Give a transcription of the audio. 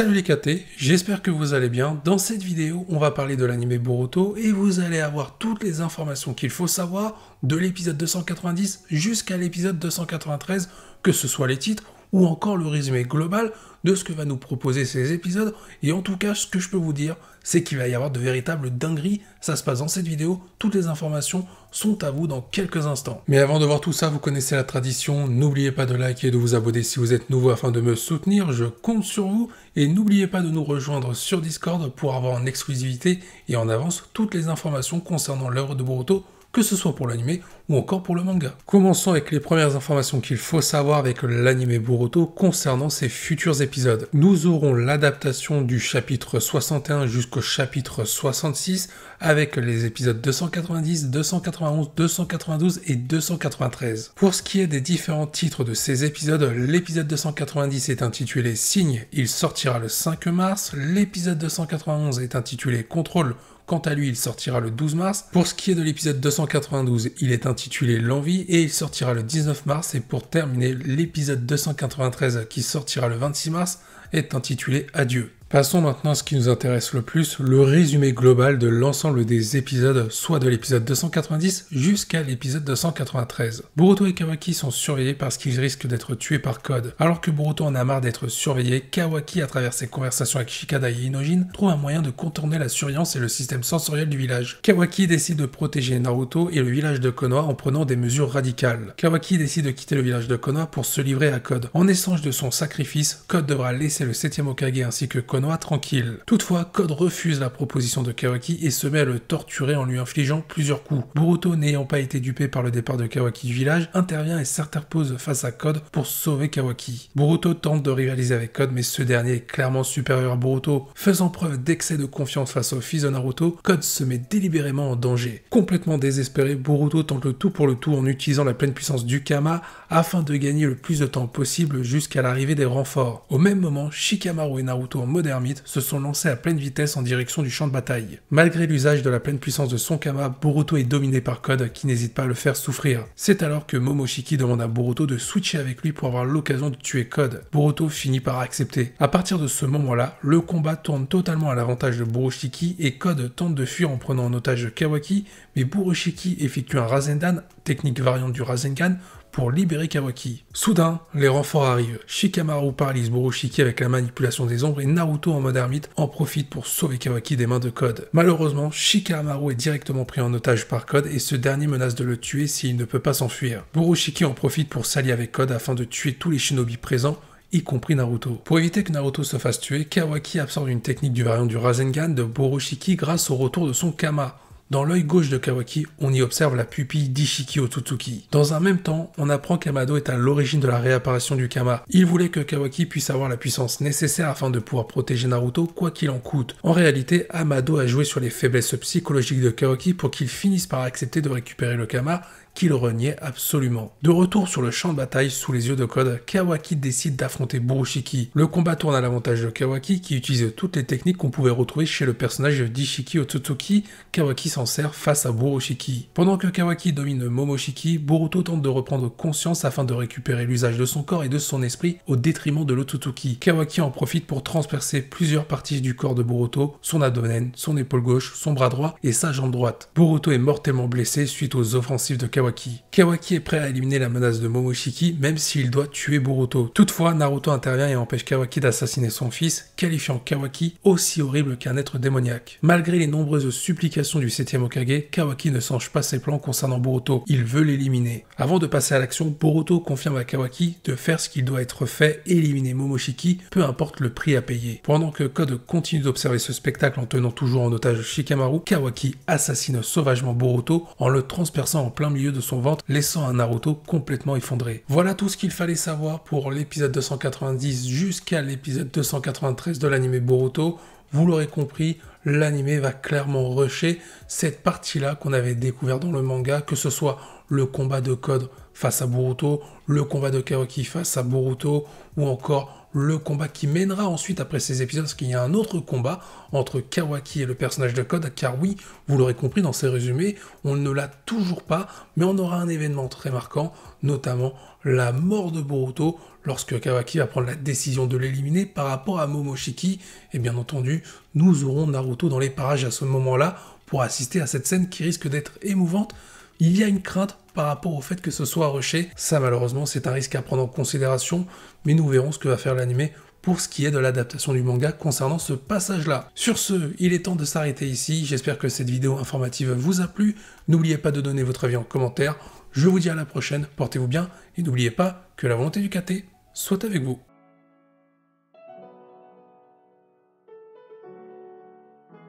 Salut les KT, j'espère que vous allez bien. Dans cette vidéo, on va parler de l'anime Boruto et vous allez avoir toutes les informations qu'il faut savoir de l'épisode 290 jusqu'à l'épisode 293, que ce soit les titres ou encore le résumé global de ce que va nous proposer ces épisodes. Et en tout cas, ce que je peux vous dire, c'est qu'il va y avoir de véritables dingueries. Ça se passe dans cette vidéo. Toutes les informations sont à vous dans quelques instants. Mais avant de voir tout ça, vous connaissez la tradition. N'oubliez pas de liker et de vous abonner si vous êtes nouveau afin de me soutenir. Je compte sur vous. Et n'oubliez pas de nous rejoindre sur Discord pour avoir en exclusivité et en avance toutes les informations concernant l'œuvre de Boruto, que ce soit pour l'animé ou encore pour le manga. Commençons avec les premières informations qu'il faut savoir avec l'anime Boruto concernant ses futurs épisodes. Nous aurons l'adaptation du chapitre 61 jusqu'au chapitre 66 avec les épisodes 290, 291, 292 et 293. Pour ce qui est des différents titres de ces épisodes, l'épisode 290 est intitulé Signe, il sortira le 5 mars, l'épisode 291 est intitulé Contrôle, quant à lui il sortira le 12 mars. Pour ce qui est de l'épisode 292, il est intitulé intitulé L'envie et il sortira le 19 mars. Et pour terminer, l'épisode 293 qui sortira le 26 mars est intitulé Adieu. Passons maintenant à ce qui nous intéresse le plus, le résumé global de l'ensemble des épisodes, soit de l'épisode 290 jusqu'à l'épisode 293. Boruto et Kawaki sont surveillés parce qu'ils risquent d'être tués par Code. Alors que Boruto en a marre d'être surveillé, Kawaki, à travers ses conversations avec Shikada et Inojin, trouve un moyen de contourner la surveillance et le système sensoriel du village. Kawaki décide de protéger Naruto et le village de Konoha en prenant des mesures radicales. Kawaki décide de quitter le village de Konoha pour se livrer à Code. En échange de son sacrifice, Code devra laisser le 7ème Okage ainsi que Konoha tranquille. Toutefois, Code refuse la proposition de Kawaki et se met à le torturer en lui infligeant plusieurs coups. Buruto n'ayant pas été dupé par le départ de Kawaki du village, intervient et s'interpose face à Code pour sauver Kawaki. Boruto tente de rivaliser avec Code, mais ce dernier est clairement supérieur à Boruto. Faisant preuve d'excès de confiance face au fils de Naruto, Code se met délibérément en danger. Complètement désespéré, Boruto tente le tout pour le tout en utilisant la pleine puissance du Kama afin de gagner le plus de temps possible jusqu'à l'arrivée des renforts. Au même moment, Shikamaru et Naruto en mode se sont lancés à pleine vitesse en direction du champ de bataille. Malgré l'usage de la pleine puissance de son Kama, Boruto est dominé par Code qui n'hésite pas à le faire souffrir. C'est alors que Momoshiki demande à Boruto de switcher avec lui pour avoir l'occasion de tuer Code. Boruto finit par accepter. À partir de ce moment-là, le combat tourne totalement à l'avantage de Borushiki et Code tente de fuir en prenant en otage Kawaki, mais Boroshiki effectue un Rasendan, technique variante du Rasengan, libérer Kawaki. Soudain, les renforts arrivent. Shikamaru paralyse Borushiki avec la manipulation des ombres et Naruto en mode ermite en profite pour sauver Kawaki des mains de Code. Malheureusement, Shikamaru est directement pris en otage par Code et ce dernier menace de le tuer s'il ne peut pas s'enfuir. Borushiki en profite pour s'allier avec Code afin de tuer tous les shinobi présents y compris Naruto. Pour éviter que Naruto se fasse tuer, Kawaki absorbe une technique du variant du Rasengan de Borushiki grâce au retour de son Kama. Dans l'œil gauche de Kawaki, on y observe la pupille d'Ishiki Otsutsuki. Dans un même temps, on apprend qu'Amado est à l'origine de la réapparition du Kama. Il voulait que Kawaki puisse avoir la puissance nécessaire afin de pouvoir protéger Naruto quoi qu'il en coûte. En réalité, Amado a joué sur les faiblesses psychologiques de Kawaki pour qu'il finisse par accepter de récupérer le Kama qu'il reniait absolument. De retour sur le champ de bataille sous les yeux de Code, Kawaki décide d'affronter Burushiki. Le combat tourne à l'avantage de Kawaki qui utilise toutes les techniques qu'on pouvait retrouver chez le personnage d'Ishiki Otsutsuki. Kawaki s'en sert face à Burushiki. Pendant que Kawaki domine Momoshiki, Buruto tente de reprendre conscience afin de récupérer l'usage de son corps et de son esprit au détriment de l'Otsutsuki. Kawaki en profite pour transpercer plusieurs parties du corps de Buruto, son abdomen, son épaule gauche, son bras droit et sa jambe droite. Buruto est mortellement blessé suite aux offensives de Kawaki Kawaki. est prêt à éliminer la menace de Momoshiki, même s'il doit tuer Boruto. Toutefois, Naruto intervient et empêche Kawaki d'assassiner son fils, qualifiant Kawaki aussi horrible qu'un être démoniaque. Malgré les nombreuses supplications du 7ème Okage, Kawaki ne change pas ses plans concernant Boruto, il veut l'éliminer. Avant de passer à l'action, Boruto confirme à Kawaki de faire ce qu'il doit être fait, éliminer Momoshiki, peu importe le prix à payer. Pendant que Code continue d'observer ce spectacle en tenant toujours en otage Shikamaru, Kawaki assassine sauvagement Boruto en le transperçant en plein milieu de son ventre, laissant un Naruto complètement effondré. Voilà tout ce qu'il fallait savoir pour l'épisode 290 jusqu'à l'épisode 293 de l'anime Boruto. Vous l'aurez compris, l'anime va clairement rusher cette partie-là qu'on avait découvert dans le manga, que ce soit le combat de Code face à Boruto, le combat de Kaoki face à Boruto, ou encore le combat qui mènera ensuite après ces épisodes, parce qu'il y a un autre combat entre Kawaki et le personnage de Code, car oui, vous l'aurez compris dans ces résumés, on ne l'a toujours pas, mais on aura un événement très marquant, notamment la mort de Boruto, lorsque Kawaki va prendre la décision de l'éliminer par rapport à Momoshiki, et bien entendu, nous aurons Naruto dans les parages à ce moment-là, pour assister à cette scène qui risque d'être émouvante, il y a une crainte par rapport au fait que ce soit rushé. Ça, malheureusement, c'est un risque à prendre en considération, mais nous verrons ce que va faire l'animé pour ce qui est de l'adaptation du manga concernant ce passage-là. Sur ce, il est temps de s'arrêter ici. J'espère que cette vidéo informative vous a plu. N'oubliez pas de donner votre avis en commentaire. Je vous dis à la prochaine, portez-vous bien et n'oubliez pas que la volonté du KT soit avec vous.